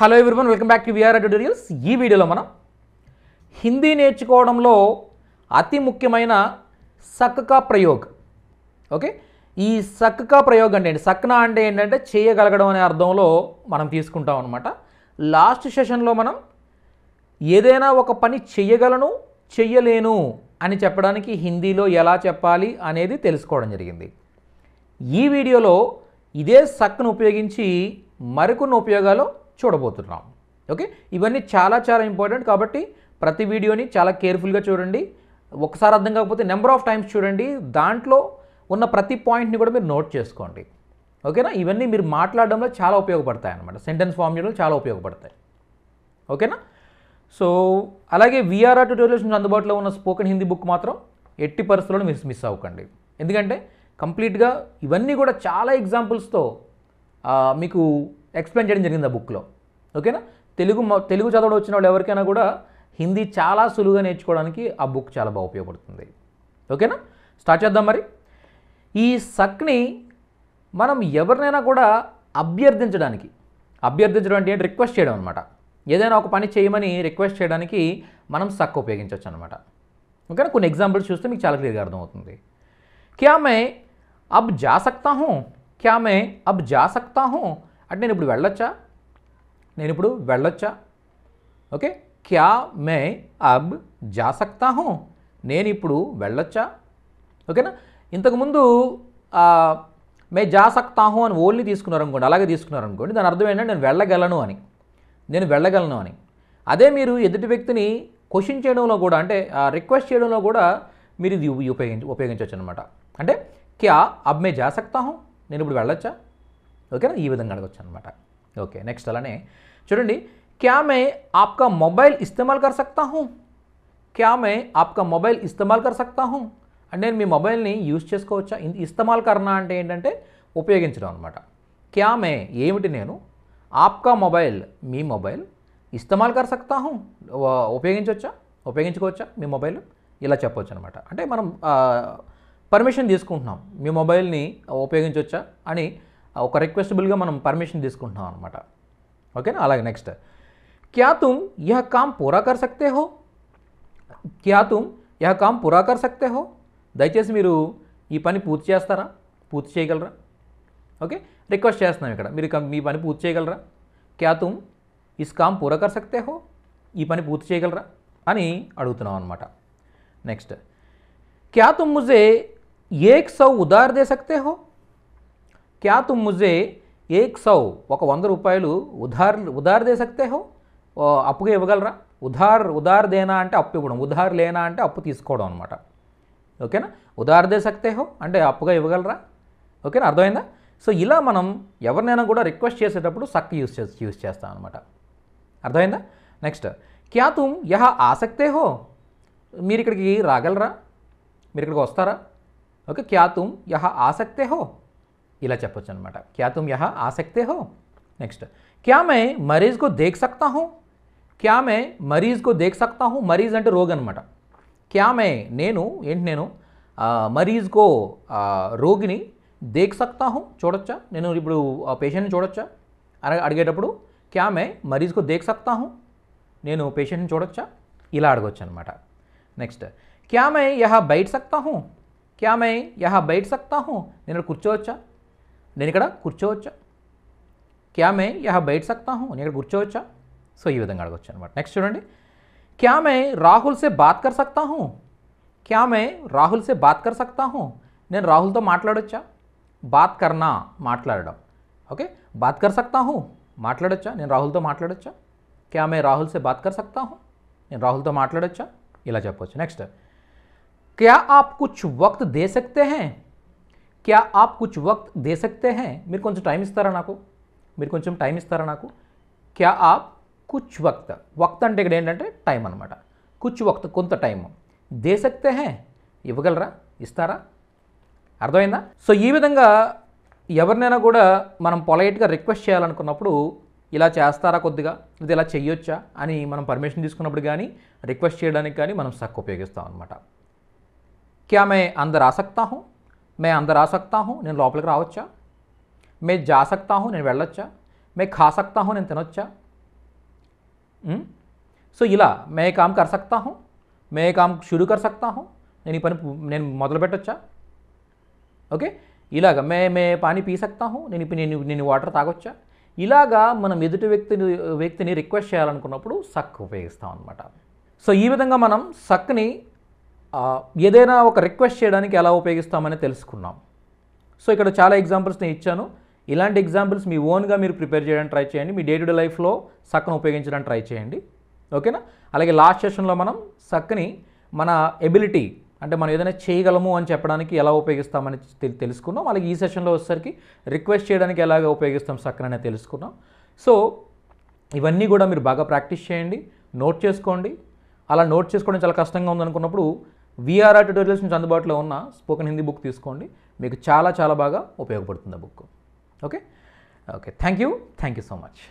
hello one welcome back to VR tutorials ఈ వీడియోలో మనం హిందీ నేర్చుకోవడంలో అతి ముఖ్యమైన సక్కకా ప్రయోగ్ ఓకే ఈ సక్కకా ప్రయోగ్ అంటే ఏంటి సక్నా అంటే ఏంటంటే చేయగలగడం అనే అర్థంలో మనం తీసుకుంటాం అనమాట లాస్ట్ సెషన్లో మనం ఏదైనా ఒక పని చేయగలను చెయ్యలేను అని చెప్పడానికి హిందీలో ఎలా చెప్పాలి అనేది తెలుసుకోవడం జరిగింది ఈ వీడియోలో ఇదే సక్ను ఉపయోగించి మరికొన్ని ఉపయోగాలు చూడబోతున్నాం ఓకే ఇవన్నీ చాలా చాలా ఇంపార్టెంట్ కాబట్టి ప్రతి వీడియోని చాలా కేర్ఫుల్గా చూడండి ఒకసారి అర్థం కాకపోతే నెంబర్ ఆఫ్ టైమ్స్ చూడండి దాంట్లో ఉన్న ప్రతి పాయింట్ని కూడా మీరు నోట్ చేసుకోండి ఓకేనా ఇవన్నీ మీరు మాట్లాడడంలో చాలా ఉపయోగపడతాయి అనమాట సెంటెన్స్ ఫామ్ చేయడంలో చాలా ఉపయోగపడతాయి ఓకేనా సో అలాగే విఆర్ఆర్ ట్యూటోరియల్స్ నుంచి అందుబాటులో ఉన్న స్పోకెన్ హిందీ బుక్ మాత్రం ఎట్టి పరిస్థితుల్లో మిస్ మిస్ అవ్వకండి ఎందుకంటే కంప్లీట్గా ఇవన్నీ కూడా చాలా ఎగ్జాంపుల్స్తో మీకు ఎక్స్ప్లెయిన్ చేయడం జరిగింది ఆ బుక్లో ఓకేనా తెలుగు తెలుగు చదవడం వచ్చిన వాళ్ళు ఎవరికైనా కూడా హిందీ చాలా సులువుగా నేర్చుకోవడానికి ఆ బుక్ చాలా బాగా ఉపయోగపడుతుంది ఓకేనా స్టార్ట్ చేద్దాం మరి ఈ సక్ని మనం ఎవరినైనా కూడా అభ్యర్థించడానికి అభ్యర్థించడం అంటే రిక్వెస్ట్ చేయడం అనమాట ఏదైనా ఒక పని చేయమని రిక్వెస్ట్ చేయడానికి మనం సక్ ఉపయోగించవచ్చు అనమాట ఓకేనా కొన్ని ఎగ్జాంపుల్స్ చూస్తే మీకు చాలా క్లియర్గా అర్థమవుతుంది క్యామే అబ్ జా సక్తా హూ అబ్ జా హూ అంటే నేను ఇప్పుడు వెళ్ళొచ్చా నేను ఇప్పుడు వెళ్ళొచ్చా ఓకే క్యా మే అబ్ జా నేను ఇప్పుడు వెళ్ళొచ్చా ఓకేనా ఇంతకుముందు మే జా అని ఓన్లీ తీసుకున్నారు అనుకోండి అలాగే తీసుకున్నారు అనుకోండి దాని అర్థం ఏంటంటే నేను వెళ్ళగలను అని నేను వెళ్ళగలను అని అదే మీరు ఎదుటి వ్యక్తిని క్వశ్చన్ చేయడంలో కూడా అంటే రిక్వెస్ట్ చేయడంలో కూడా మీరు ఇది ఉపయోగించ ఉపయోగించవచ్చు అనమాట అంటే క్యా అబ్ మే జా నేను ఇప్పుడు వెళ్ళొచ్చా ఓకేనా ఈ విధంగా అడగచ్చు అనమాట ఓకే నెక్స్ట్ అలానే చూడండి క్యా మే ఆప్కా మొబైల్ ఇస్తేమాల్ కర్ సక్తా హూ క్యా మే ఆప్కా మొబైల్ ఇస్తేమాల్ కర్ సక్తా హూ అంటే నేను మీ మొబైల్ని యూజ్ చేసుకోవచ్చా ఇస్తమాల్ కర్నా అంటే ఏంటంటే ఉపయోగించడం అనమాట క్యా మే ఏమిటి నేను ఆప్కా మొబైల్ మీ మొబైల్ ఇస్తమాల్ కర్ సక్తా హూ ఉపయోగించవచ్చా ఉపయోగించుకోవచ్చా మీ మొబైల్ ఇలా చెప్పవచ్చు అనమాట అంటే మనం పర్మిషన్ తీసుకుంటున్నాం మీ మొబైల్ని ఉపయోగించవచ్చా అని ఒక రిక్వెస్టబుల్గా మనం పర్మిషన్ తీసుకుంటున్నాం అనమాట ఓకేనా అలాగే నెక్స్ట్ क्या तुम यह काम पूरा कर सकते हो क्या तुम यह काम पूरा कर सकते हो దయచేసి మీరు ఈ పని పూర్తి చేస్తారా పూర్తి చేయగలరా ఓకే రిక్వెస్ట్ చేస్తున్నాం ఇక్కడ మీరు మీ పని పూర్తి చేయగలరా క్యా తుమ్ ఇస్ కామ్ పూర కర్ సక్తే హో ఈ పని పూర్తి చేయగలరా అని అడుగుతున్నాం అనమాట నెక్స్ట్ క్యా తుమ్ ముజే ఏక్ సౌ ఉదార్ దే సక్తే హో క్యా తుమ్ ముజే ఏక్ సౌ ఒక వంద రూపాయలు ఉధార్ ఉధార్ దే సక్తే హో అప్పుగా ఇవ్వగలరా ఉధార్ ఉదార్ దేనా అంటే అప్పు ఇవ్వడం ఉధార్ లేనా అంటే అప్పు తీసుకోవడం అనమాట ఓకేనా ఉదార్ దే సక్తే హో అంటే అప్పుగా ఇవ్వగలరా ఓకేనా అర్థమైందా సో ఇలా మనం ఎవరినైనా కూడా రిక్వెస్ట్ చేసేటప్పుడు సక్ యూస్ చేసి యూస్ చేస్తాం అనమాట అర్థమైందా నెక్స్ట్ క్యా తుమ్ యహ ఆసక్తే హో మీరు ఇక్కడికి రాగలరా మీరు ఇక్కడికి వస్తారా ఓకే క్యా తుమ్ యహ ఆసక్తే హో इला चपचन क्या तुम यहाँ आ सकते हो नेक्स्ट क्या मैं मरीज को देख सकता हूँ क्या मैं मरीज को देख सकता हूँ मरीज अंत रोगन क्या मैं ने ने मरीज को रोगिनी देख सकता हूँ चूड़ा ने पेशेंट चूड़ा अड़गेट क्या मैं मरीज को देख सकता हूँ नैन पेशेंट चूड़ा इला अड़कन नैक्स्ट क्या मैं यहाँ बैठ सकता हूँ क्या मैं यहाँ बैठ सकता हूँ नीन कुर्चोचा नैन कुर्चोवचा क्या मैं यहाँ बैठ सकता हूँ नीन कुर्चोवचा सो ई विधा अड़कोन नैक्स्ट चूँ क्या मैं राहुल से बात कर सकता हूँ क्या मैं राहुल से बात कर सकता हूँ ने राहुल तो माटा बात करना माटा ओके बात कर सकता हूँ माटा ने राहुल तो माटा क्या मैं राहुल से बात कर सकता हूँ नैन राहुल तो माटा इला नैक्स्ट क्या आप कुछ वक्त दे सकते हैं క్యా ఆప్ కుచ్ వక్త్ దే సక్తే హై మీరు కొంచెం టైం ఇస్తారా నాకు మీరు కొంచెం టైం ఇస్తారా నాకు క్యా ఆప్ కుచ్ వక్త్ వక్త్ అంటే ఇక్కడ ఏంటంటే టైం అనమాట కుచ్ వక్త్ కొంత టైం దే సక్తే హై ఇవ్వగలరా ఇస్తారా అర్థమైందా సో ఈ విధంగా ఎవరినైనా కూడా మనం పొలైట్గా రిక్వెస్ట్ చేయాలనుకున్నప్పుడు ఇలా చేస్తారా కొద్దిగా ఇది ఇలా చేయొచ్చా అని మనం పర్మిషన్ తీసుకున్నప్పుడు కానీ రిక్వెస్ట్ చేయడానికి కానీ మనం సక్ ఉపయోగిస్తాం అనమాట క్యా మే అందరు ఆసక్తా మే అందరు ఆసక్తా నేను లోపలికి రావచ్చా మే జా నేను వెళ్ళొచ్చా మే ఖా నేను తినొచ్చా సో ఇలా మే కామ్ కర్ మే కామ్ షురూ కర్ నేను ఈ పని నేను మొదలు పెట్టొచ్చా ఓకే ఇలాగ మే మే పానీ పీ నేను ఇప్పుడు నేను నేను వాటర్ తాగొచ్చా ఇలాగా మనం ఎదుటి వ్యక్తిని వ్యక్తిని రిక్వెస్ట్ చేయాలనుకున్నప్పుడు సక్ ఉపయోగిస్తాం అనమాట సో ఈ విధంగా మనం సక్ని ఏదైనా ఒక రిక్వెస్ట్ చేయడానికి ఎలా ఉపయోగిస్తామని తెలుసుకున్నాం సో ఇక్కడ చాలా ఎగ్జాంపుల్స్ నేను ఇచ్చాను ఇలాంటి ఎగ్జాంపుల్స్ మీ ఓన్గా మీరు ప్రిపేర్ చేయడానికి ట్రై చేయండి మీ డే టు డే లైఫ్లో సక్కను ఉపయోగించడానికి ట్రై చేయండి ఓకేనా అలాగే లాస్ట్ సెషన్లో మనం సక్కని మన ఎబిలిటీ అంటే మనం ఏదైనా చేయగలము అని చెప్పడానికి ఎలా ఉపయోగిస్తామని తెలుసుకున్నాం అలాగే ఈ సెషన్లో వచ్చేసరికి రిక్వెస్ట్ చేయడానికి ఎలాగ ఉపయోగిస్తాం అనేది తెలుసుకున్నాం సో ఇవన్నీ కూడా మీరు బాగా ప్రాక్టీస్ చేయండి నోట్ చేసుకోండి అలా నోట్ చేసుకోవడం చాలా కష్టంగా ఉందనుకున్నప్పుడు విఆర్ఆర్ ట్యూటోరియల్స్ నుంచి అందుబాటులో ఉన్న స్పోకెన్ హిందీ బుక్ తీసుకోండి మీకు చాలా చాలా బాగా ఉపయోగపడుతుంది ఆ book okay okay thank you thank you so much